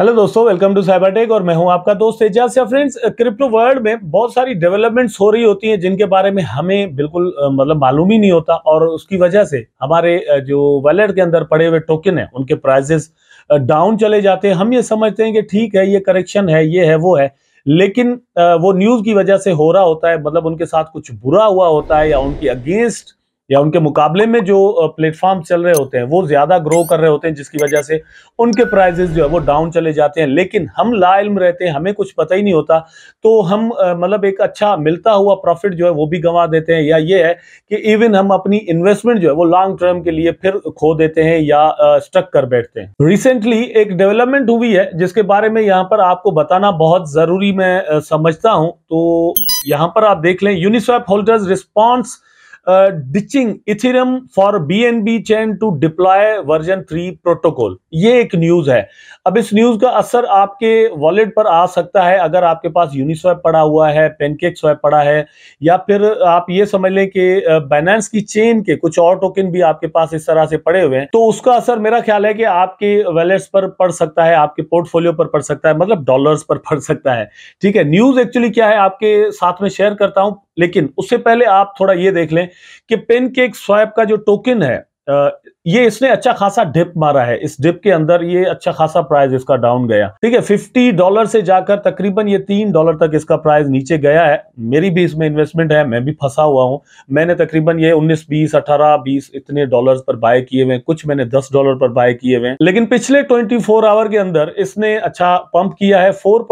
hello दोस्तों welcome to cyber tech और मैं हूं आपका दोस्त एजाज से फ्रेंड्स क्रिप्टो वर्ल्ड में बहुत सारी डेवलपमेंट्स हो रही होती हैं जिनके बारे में हमें बिल्कुल मतलब मालूम ही नहीं होता और उसकी वजह से हमारे जो वैलेट के अंदर पड़े हुए टोकन हैं उनके प्राइजेस डाउन चले जाते हैं हम ये समझते हैं कि ठीक है ये करेक्शन है ये है वो है लेकिन वो न्यूज़ की वजह से हो रहा होता है मतलब उनके साथ कुछ बुरा हुआ होता है या उनके अगेंस्ट या उनके मुकाबले में जो प्लेटफॉर्म चल रहे होते हैं वो ज़्यादा ग्रो कर रहे होते हैं जिसकी वजह से उनके प्राइजेस जो है वो डाउन चले जाते हैं लेकिन हम लाइम रहते हैं हमें कुछ पता ही नहीं होता तो हम मतलब एक अच्छा मिलता हुआ प्रॉफिट जो है वो भी गंवा देते हैं या ये है कि इवन हम अपनी इन्वेस्टमेंट जो है वो लॉन्ग टर्म के लिए फिर खो देते हैं या स्ट्रक कर बैठते हैं रिसेंटली एक डेवलपमेंट हुई है जिसके बारे में यहाँ पर आपको बताना बहुत ज़रूरी मैं समझता हूँ तो यहाँ पर आप देख लें Uniswap holders response ditching Ethereum for B N B chain to deploy version three protocol ये एक न्यूज है अब इस न्यूज का असर आपके वॉलेट पर आ सकता है अगर आपके पास यूनिस्वैप पड़ा हुआ है पेनकेक स्वैप पड़ा है या फिर आप ये समझ लें कि बाइनेंस की चेन के कुछ और टोकन भी आपके पास इस तरह से पड़े हुए हैं तो उसका असर मेरा ख्याल है कि आपके वॉलेट्स पर पड़ सकता है आपके पोर्टफोलियो पर पड़ सकता है मतलब डॉलर्स पर पड़ सकता है ठीक है न्यूज एक्चुअली क्या है आपके साथ में शेयर करता हूं लेकिन उससे पहले आप थोड़ा ये देख लें कि पेनकेक स्वैप का जो टोकन है ये इसने अच्छा खासा डिप मारा है इस डिप के अंदर ये अच्छा खासा प्राइस इसका डाउन गया ठीक है फिफ्टी डॉलर से जाकर तकरीबन ये तीन डॉलर तक इसका प्राइस नीचे गया है मेरी भी इसमें इन्वेस्टमेंट है मैं भी फंसा हुआ हूँ मैंने तकरीबन ये उन्नीस बीस अठारह बीस इतने डॉलर पर बाय किए हुए कुछ मैंने दस डॉलर पर बाय किए हुए लेकिन पिछले ट्वेंटी आवर के अंदर इसने अच्छा पंप किया है फोर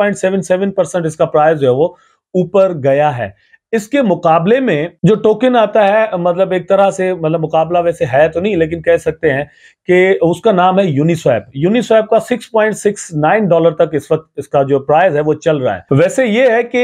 इसका प्राइस जो है वो ऊपर गया है इसके मुकाबले में जो टोकन आता है मतलब एक तरह से मतलब मुकाबला वैसे है तो नहीं लेकिन कह सकते हैं कि उसका नाम है यूनिस्वैप यूनिस्वैप का 6.69 डॉलर तक इस वक्त इसका जो प्राइस है वो चल रहा है वैसे ये है कि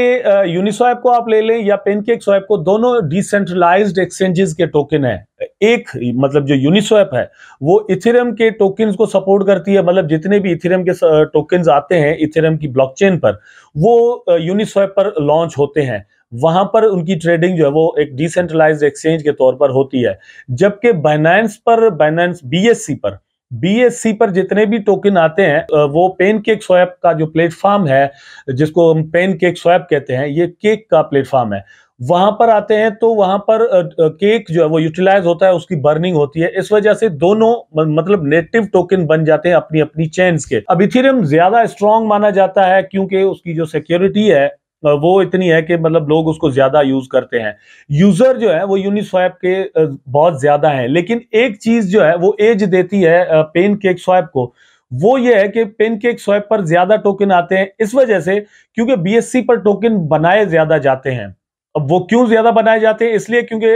यूनिस्वैप को आप ले लें या पेनकेक स्वैप को दोनों डिसेंट्रलाइज एक्सचेंजेस के टोकन है एक मतलब जो यूनिस्वैप है वो इथेरियम के टोकन को सपोर्ट करती है मतलब जितने भी इथेरियम के टोकन आते हैं इथेरियम की ब्लॉकचेन पर वो यूनिस्वैप पर लॉन्च होते हैं वहां पर उनकी ट्रेडिंग जो है वो एक डिसेंट्रलाइज एक्सचेंज के तौर पर होती है जबकि बाइनेंस पर बाइनेंस बीएससी पर बीएससी पर जितने भी टोकन आते हैं वो पेन केक स्वैप का जो प्लेटफॉर्म है जिसको हम पेन केक स्वैप कहते हैं ये केक का प्लेटफॉर्म है वहां पर आते हैं तो वहां पर केक जो है वो यूटिलाइज होता है उसकी बर्निंग होती है इस वजह से दोनों मतलब नेटिव टोकन बन जाते हैं अपनी अपनी चेन्स के अब इथेरियम ज्यादा स्ट्रांग माना जाता है क्योंकि उसकी जो सिक्योरिटी है वो इतनी है कि मतलब लोग उसको ज्यादा यूज करते हैं यूजर जो है वो यूनिस्वैप के बहुत ज्यादा है लेकिन एक चीज जो है वो एज देती है पेन केक स्वैप को वो ये है कि पेन केक स्वैप पर ज्यादा टोकन आते हैं इस वजह से क्योंकि बीएससी पर टोकन बनाए ज्यादा जाते हैं अब वो क्यों ज्यादा बनाए जाते हैं इसलिए क्योंकि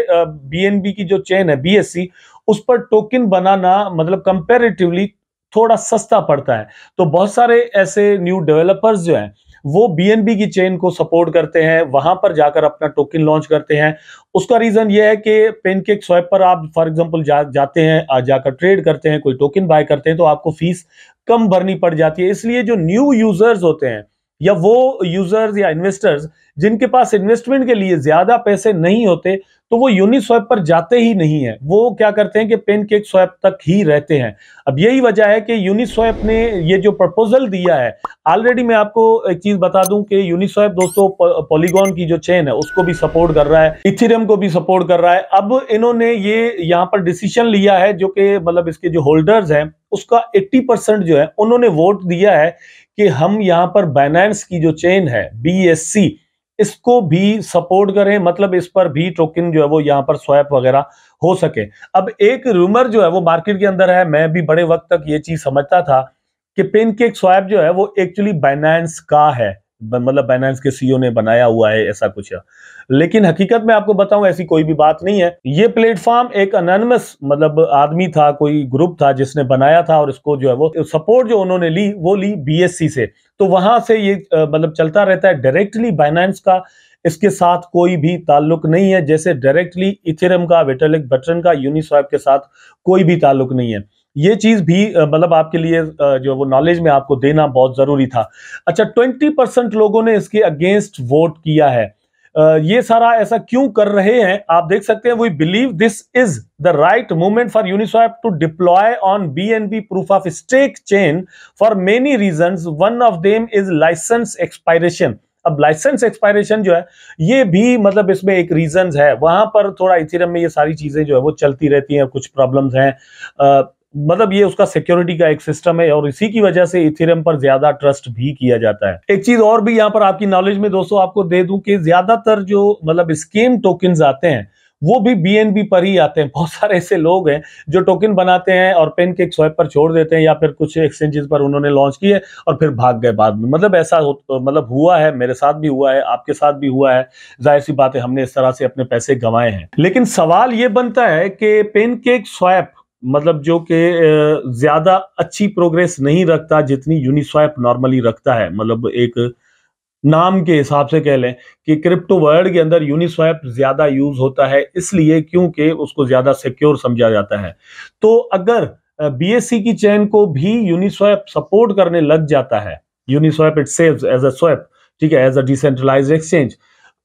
बीएनबी की जो चेन है बीएससी उस पर टोकन बनाना मतलब कंपेरेटिवली थोड़ा सस्ता पड़ता है तो बहुत सारे ऐसे न्यू डेवलपर्स जो हैं वो बीएनबी की चेन को सपोर्ट करते हैं वहां पर जाकर अपना टोकन लॉन्च करते हैं उसका रीजन ये है कि पेनकेक स्वैप पर आप फॉर एग्जांपल जा, जाते हैं जाकर ट्रेड करते हैं कोई टोकन बाय करते हैं तो आपको फीस कम भरनी पड़ जाती है इसलिए जो न्यू यूजर्स होते हैं या वो यूजर्स या इन्वेस्टर्स जिनके पास इन्वेस्टमेंट के लिए ज्यादा पैसे नहीं होते तो वो यूनिस्वैप पर जाते ही नहीं है वो क्या करते हैं कि पेन केक स्वैप तक ही रहते हैं अब यही वजह है कि यूनिस्वैप ने ये जो प्रपोजल दिया है ऑलरेडी मैं आपको एक चीज बता दूं कि यूनिस्वैप दोस्तों पॉलीगॉन की जो चेन है उसको भी सपोर्ट कर रहा है इथिरियम को भी सपोर्ट कर रहा है अब इन्होंने ये यहाँ पर डिसीशन लिया है जो कि मतलब इसके जो होल्डर्स हैं उसका 80 परसेंट जो है उन्होंने वोट दिया है कि हम यहाँ पर बाइनेंस की जो चेन है बी इसको भी सपोर्ट करें मतलब इस पर भी टोकन जो है वो यहाँ पर स्वैप वगैरह हो सके अब एक रूमर जो है वो मार्केट के अंदर है मैं भी बड़े वक्त तक ये चीज समझता था कि पेन केक स्वैप जो है वो एक्चुअली बाइनेंस का है मतलब बाइनेंस के सीईओ e ने बनाया हुआ है ऐसा कुछ है लेकिन हकीकत में आपको बताऊं ऐसी कोई भी बात नहीं है ये प्लेटफॉर्म एक अनोनमस मतलब आदमी था कोई ग्रुप था जिसने बनाया था और इसको जो है वो सपोर्ट जो उन्होंने ली वो ली बीएससी से तो वहां से ये मतलब चलता रहता है डायरेक्टली बाइनेंस का इसके साथ कोई भी ताल्लुक नहीं है जैसे डायरेक्टली इथेरम का वेटेलिक बटन का यूनिस्वाइप के साथ कोई भी ताल्लुक नहीं है ये चीज़ भी मतलब आपके लिए जो वो नॉलेज में आपको देना बहुत ज़रूरी था अच्छा ट्वेंटी परसेंट लोगों ने इसके अगेंस्ट वोट किया है ये सारा ऐसा क्यों कर रहे हैं आप देख सकते हैं we believe this is the right movement for Uniswap to deploy on B N B proof of stake chain for many reason one of them is licence expiration अब लाइसेंस एक्सपायरेशन जो है ये भी मतलब इसमें एक रीजन है वहां पर थोड़ा इथिरम में ये सारी चीजें जो है वो चलती रहती हैं कुछ प्रॉब्लम्स हैं मतलब ये उसका सिक्योरिटी का एक सिस्टम है और इसी की वजह से इथेरियम पर ज्यादा ट्रस्ट भी किया जाता है एक चीज और भी यहाँ पर आपकी नॉलेज में दोस्तों आपको दे दूं कि ज्यादातर जो मतलब स्कीम टोकन आते हैं वो भी बीएनबी पर ही आते हैं बहुत सारे ऐसे लोग हैं जो टोकन बनाते हैं और पेन के स्वैप पर छोड़ देते हैं या फिर कुछ एक्सचेंजेस पर उन्होंने लॉन्च किए और फिर भाग गए बाद में मतलब ऐसा मतलब हुआ है मेरे साथ भी हुआ है आपके साथ भी हुआ है जाहिर सी बात है हमने इस तरह से अपने पैसे गंवाए हैं लेकिन सवाल ये बनता है कि पेन स्वैप मतलब जो कि ज़्यादा अच्छी प्रोग्रेस नहीं रखता जितनी यूनिस्वैप नॉर्मली रखता है मतलब एक नाम के हिसाब से कह लें कि क्रिप्टो वर्ल्ड के अंदर यूनिस्वैप ज़्यादा यूज़ होता है इसलिए क्योंकि उसको ज़्यादा सिक्योर समझा जाता है तो अगर बीएससी e की चैन को भी यूनिस्वैप सपोर्ट करने लग जाता है Uniswap it save as a swap ठीक है एज अ डिसेंट्रलाइज एक्सचेंज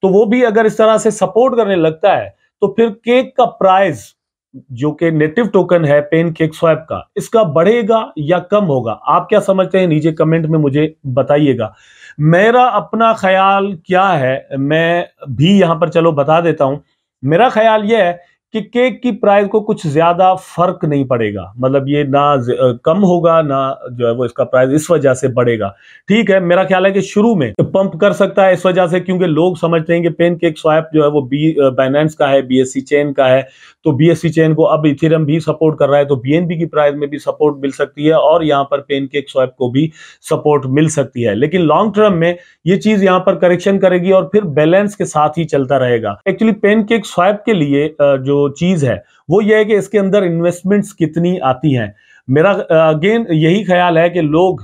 तो वो भी अगर इस तरह से सपोर्ट करने लगता है तो फिर केक का प्राइस जो कि नेटिव टोकन है पेन केक स्वैप का इसका बढ़ेगा या कम होगा आप क्या समझते हैं नीचे कमेंट में मुझे बताइएगा मेरा अपना ख्याल क्या है मैं भी यहां पर चलो बता देता हूं मेरा ख्याल यह है कि केक की प्राइस को कुछ ज़्यादा फर्क नहीं पड़ेगा मतलब ये ना कम होगा ना जो है वो इसका प्राइस इस वजह से बढ़ेगा ठीक है मेरा ख्याल है कि शुरू में तो पंप कर सकता है इस वजह से क्योंकि लोग समझते हैं कि पेन केक स्वाइप जो है वो बी बाइनेंस का है बीएससी चेन का है तो बीएससी चेन को अब इथिरम भी सपोर्ट कर रहा है तो बीएनबी की प्राइस में भी सपोर्ट मिल सकती है और यहाँ पर पेन केक स्वाइप को भी सपोर्ट मिल सकती है लेकिन लॉन्ग टर्म में ये चीज़ यहाँ पर करेक्शन करेगी और फिर बैलेंस के साथ ही चलता रहेगा एक्चुअली पेन केक स्वाइप के लिए जो चीज़ है वो ये है कि इसके अंदर इन्वेस्टमेंट्स कितनी आती हैं मेरा अगेन यही ख्याल है कि लोग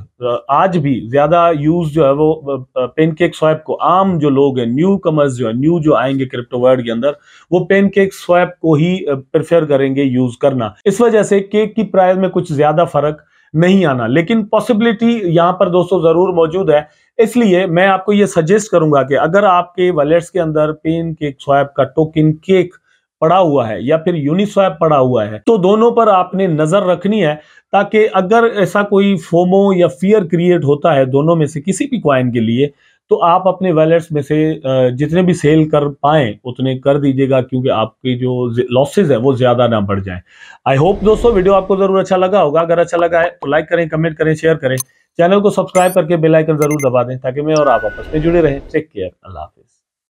आज भी ज़्यादा यूज़ जो है वो पेनकेक स्वैप को आम जो लोग हैं न्यू कमर्स जो है न्यू जो आएंगे क्रिप्टो वर्ल्ड के अंदर वो पेनकेक स्वैप को ही प्रेफर करेंगे यूज़ करना इस वजह से केक की प्राइस में कुछ ज़्यादा फर्क नहीं आना लेकिन पॉसिबिलिटी यहाँ पर दोस्तों ज़रूर मौजूद है इसलिए मैं आपको ये सजेस्ट करूंगा कि अगर आपके वॉलेट्स के अंदर पेन केक स्वैप का टोकन केक पड़ा हुआ है या फिर यूनिस्वैप पड़ा हुआ है तो दोनों पर आपने नजर रखनी है ताकि अगर ऐसा कोई फोमो या फियर क्रिएट होता है दोनों में से किसी भी क्वाइन के लिए तो आप अपने वैलेट्स में से जितने भी सेल कर पाए उतने कर दीजिएगा क्योंकि आपके जो लॉसेज है वो ज़्यादा ना बढ़ जाए आई होप दोस्तों वीडियो आपको ज़रूर अच्छा लगा होगा अगर अच्छा लगा है तो लाइक करें कमेंट करें शेयर करें चैनल को सब्सक्राइब करके बेलाइकन ज़रूर दबा दें ताकि मैं और आप आपस में जुड़े रहें टेक केयर अल्लाह हाफिज़